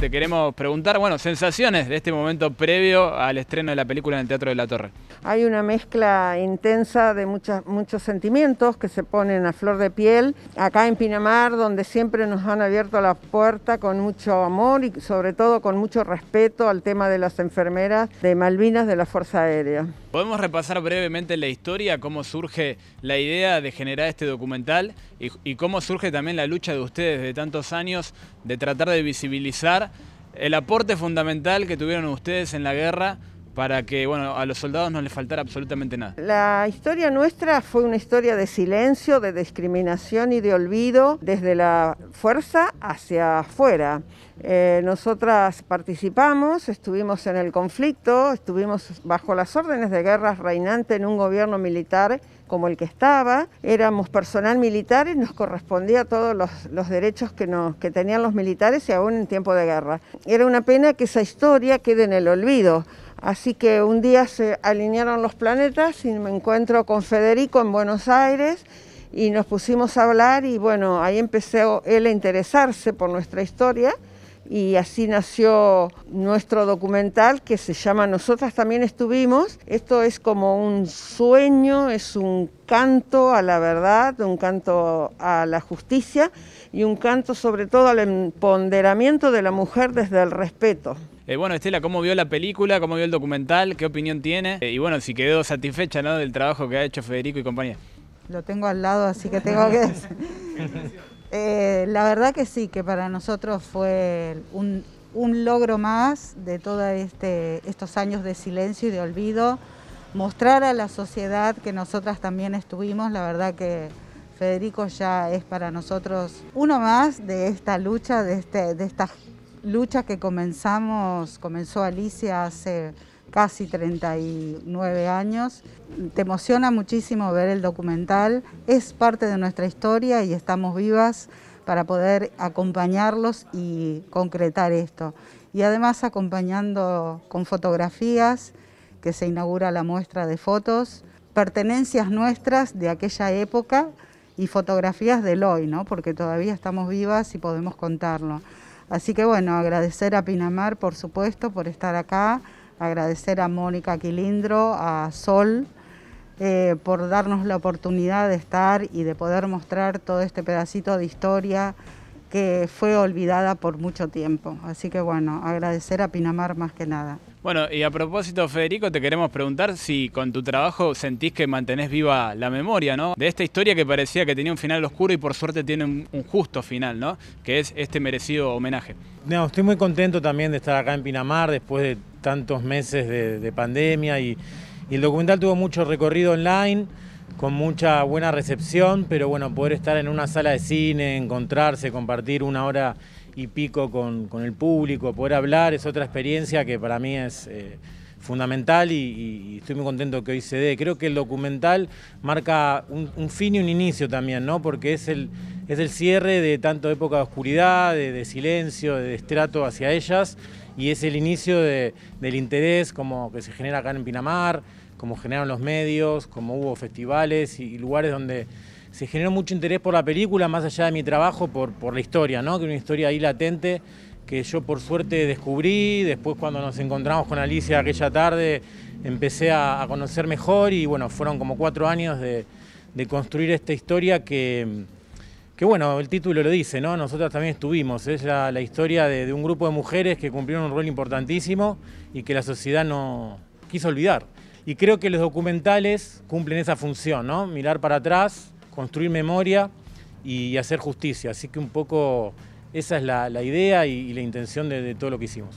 te queremos preguntar, bueno, sensaciones de este momento previo al estreno de la película en el Teatro de la Torre. Hay una mezcla intensa de muchos sentimientos que se ponen a flor de piel. Acá en Pinamar, donde siempre nos han abierto la puerta con mucho amor y sobre todo con mucho respeto al tema de las enfermeras de Malvinas de la Fuerza Aérea. Podemos repasar brevemente la historia, cómo surge la idea de generar este documental y, y cómo surge también la lucha de ustedes de tantos años de tratar de visibilizar el aporte fundamental que tuvieron ustedes en la guerra para que bueno, a los soldados no les faltara absolutamente nada. La historia nuestra fue una historia de silencio, de discriminación y de olvido desde la fuerza hacia afuera. Eh, nosotras participamos, estuvimos en el conflicto, estuvimos bajo las órdenes de guerra reinante en un gobierno militar como el que estaba, éramos personal militar y nos correspondía todos los, derechos que, nos, que tenían los militares y aún en tiempo de guerra. Era una pena que esa historia quede en el olvido. Así que un día se alinearon los planetas y me encuentro con Federico en Buenos Aires y nos pusimos a hablar y bueno, ahí empezó él a interesarse por nuestra historia y así nació nuestro documental que se llama Nosotras también estuvimos. Esto es como un sueño, es un canto a la verdad, un canto a la justicia y un canto sobre todo al empoderamiento de la mujer desde el respeto. Eh, bueno, Estela, ¿cómo vio la película? ¿Cómo vio el documental? ¿Qué opinión tiene? Eh, y bueno, si quedó satisfecha ¿no? del trabajo que ha hecho Federico y compañía. Lo tengo al lado, así que tengo que... Eh, la verdad que sí, que para nosotros fue un, logro más de todos este, estos años de silencio y de olvido, mostrar a la sociedad que nosotras también estuvimos, la verdad que Federico ya es para nosotros uno más de esta lucha, de, este, de esta lucha que comenzamos, comenzó Alicia hace casi 39 años. Te emociona muchísimo ver el documental, es parte de nuestra historia y estamos vivas para poder acompañarlos y concretar esto. Y además acompañando con fotografías, que se inaugura la muestra de fotos, pertenencias nuestras de aquella época y fotografías del hoy, ¿no? porque todavía estamos vivas y podemos contarlo. Así que bueno, agradecer a Pinamar, por supuesto, por estar acá, agradecer a Mónica Quilindro, a Sol, eh, por darnos la oportunidad de estar y de poder mostrar todo este pedacito de historia que fue olvidada por mucho tiempo. Así que bueno, agradecer a Pinamar más que nada. Bueno, y a propósito, Federico, te queremos preguntar si con tu trabajo sentís que mantenés viva la memoria, ¿no? De esta historia que parecía que tenía un final oscuro y por suerte tiene un, justo final, ¿no? Que es este merecido homenaje. No, estoy muy contento también de estar acá en Pinamar después de tantos meses de, pandemia y, el documental tuvo mucho recorrido online, con mucha buena recepción, pero bueno, poder estar en una sala de cine, encontrarse, compartir una hora y pico con, el público, poder hablar, es otra experiencia que para mí es... Eh, fundamental y, estoy muy contento que hoy se dé. Creo que el documental marca un, un fin y un inicio también, ¿no? Porque es el, es el cierre de tanto época de oscuridad, de, silencio, de destrato hacia ellas, y es el inicio del interés como que se genera acá en Pinamar, como generaron los medios, como hubo festivales y, lugares donde se generó mucho interés por la película, más allá de mi trabajo, por, la historia, ¿no? que una historia ahí latente que yo por suerte descubrí, después cuando nos encontramos con Alicia aquella tarde, empecé a, conocer mejor y bueno, fueron como cuatro años de, de construir esta historia que, que bueno, el título lo dice, ¿no? Nosotras también estuvimos, es la, historia de, un grupo de mujeres que cumplieron un rol importantísimo y que la sociedad no quiso olvidar. Y creo que los documentales cumplen esa función, ¿no? Mirar para atrás, construir memoria y, hacer justicia. Así que un poco esa es la, idea y, la intención de todo lo que hicimos.